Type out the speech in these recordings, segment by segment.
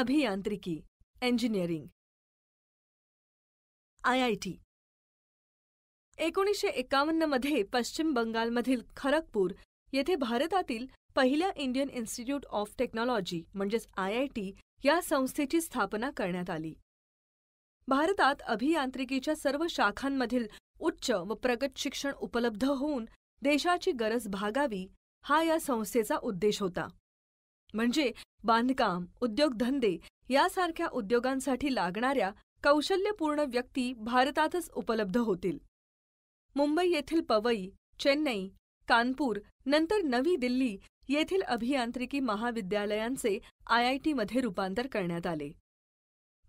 अभियांत्रिकी engineering IIT एकोणीसशे एकावन्नमध्ये पश्चिम बंगालमधील खरगपूर येथे भारतातील पहिल्या इंडियन इन्स्टिट्यूट ऑफ टेक्नॉलॉजी म्हणजेच आयआयटी या संस्थेची स्थापना करण्यात आली भारतात अभियांत्रिकीच्या सर्व शाखांमधील उच्च व प्रगत शिक्षण उपलब्ध होऊन देशाची गरज भागावी हा या संस्थेचा उद्देश होता म्हणजे बांधकाम उद्योगधंदे यासारख्या उद्योगांसाठी लागणाऱ्या कौशल्यपूर्ण व्यक्ती भारतातच उपलब्ध होतील मुंबई येथील पवई चेन्नई कानपूर नंतर नवी दिल्ली येथील अभियांत्रिकी महाविद्यालयांचे आयआयटीमध्ये रूपांतर करण्यात आले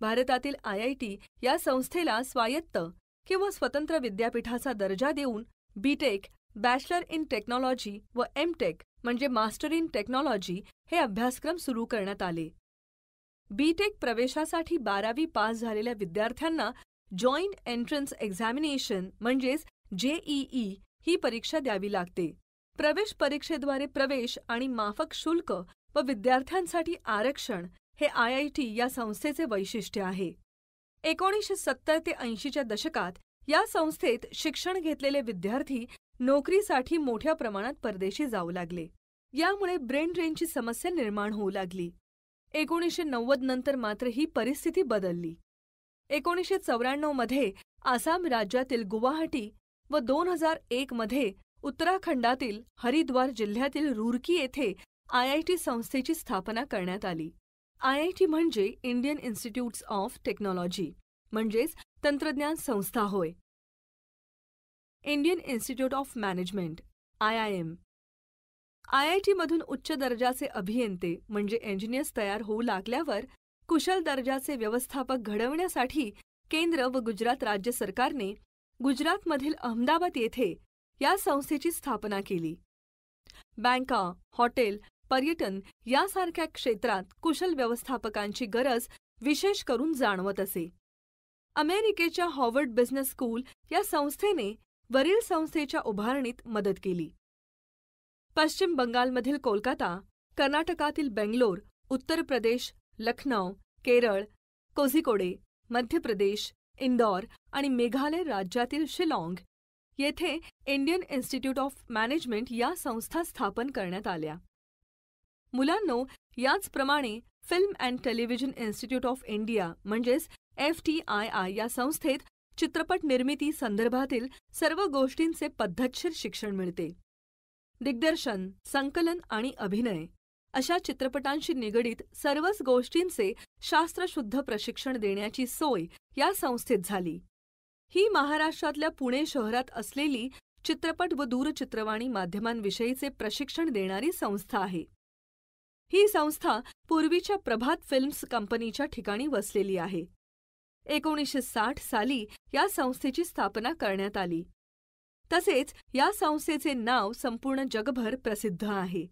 भारतातील आयआयटी या संस्थेला स्वायत्त किंवा स्वतंत्र विद्यापीठाचा दर्जा देऊन बीटेक बॅचलर इन टेक्नॉलॉजी व एम टेक म्हणजे मास्टर इन टेक्नॉलॉजी हे अभ्यासक्रम सुरू करण्यात आले बीटेक प्रवेशासाठी बारावी पास झालेल्या विद्यार्थ्यांना जॉईंट एंट्रन्स एक्झामिनेशन म्हणजेच जेईई e e, ही परीक्षा द्यावी लागते प्रवेश परीक्षेद्वारे प्रवेश आणि माफक शुल्क व विद्यार्थ्यांसाठी आरक्षण हे आय आय टी या संस्थेचे वैशिष्ट्य आहे एकोणीसशे सत्तर ते ऐंशीच्या दशकात या संस्थेत शिक्षण घेतलेले विद्यार्थी नोकरीसाठी मोठ्या प्रमाणात परदेशी जाऊ लागले यामुळे ब्रेन ड्रेनची समस्या निर्माण होऊ लागली एकोणीसशे नव्वद नंतर मात्र ही परिस्थिती बदलली एकोणीसशे चौऱ्याण्णवमध्ये आसाम राज्यातील गुवाहाटी व दोन हजार मध्ये उत्तराखंडातील हरिद्वार जिल्ह्यातील रुर्की येथे आयआयटी संस्थेची स्थापना करण्यात आली आयआयटी म्हणजे इंडियन इन्स्टिट्यूट्स ऑफ टेक्नॉलॉजी म्हणजेच तंत्रज्ञान संस्था होय Indian institute of management I I M I I टीमधून उच्च दर्जाचे अभियंते म्हणजे इंजिनियर्स तयार होऊ लागल्यावर कुशल दर्जाचे व्यवस्थापक घडवण्यासाठी केंद्र व गुजरात राज्य सरकारने गुजरातमधील अहमदाबाद येथे या संस्थेची स्थापना केली बँका हॉटेल पर्यटन यासारख्या क्षेत्रात कुशल व्यवस्थापकांची गरज विशेष करून जाणवत असे अमेरिकेच्या हॉवर्ड बिझनेस स्कूल या संस्थेने वरील संस्थेच्या उभारणीत मदत केली पश्चिम बंगालमधील कोलकाता कर्नाटकातील बेंगलोर उत्तर प्रदेश लखनौ केरळ कोझिकोडे मध्य प्रदेश इंदौर आणि मेघालय राज्यातील शिलाँग येथे इंडियन इन्स्टिट्यूट ऑफ मॅनेजमेंट या संस्था स्थापन करण्यात आल्या मुलांनो याचप्रमाणे film and television institute of India म्हणजेच एफ टी आय आय या संस्थेत चित्रपट निर्मिती संदर्भातील सर्व गोष्टींचे पद्धतशीर शिक्षण मिळते दिग्दर्शन संकलन आणि अभिनय अशा चित्रपटांशी निगडीत सर्वच गोष्टींचे शास्त्रशुद्ध प्रशिक्षण देण्याची सोय या संस्थेत झाली ही महाराष्ट्रातल्या पुणे शहरात असलेली चित्रपट व दूरचित्रवाणी माध्यमांविषयीचे प्रशिक्षण देणारी संस्था आहे ही संस्था पूर्वीच्या प्रभात फिल्म्स कंपनीच्या ठिकाणी वसलेली आहे एकोणीसशे साठ साली या संस्थेची स्थापना करण्यात आली तसेच या संस्थेचे नाव संपूर्ण जगभर प्रसिद्ध आहे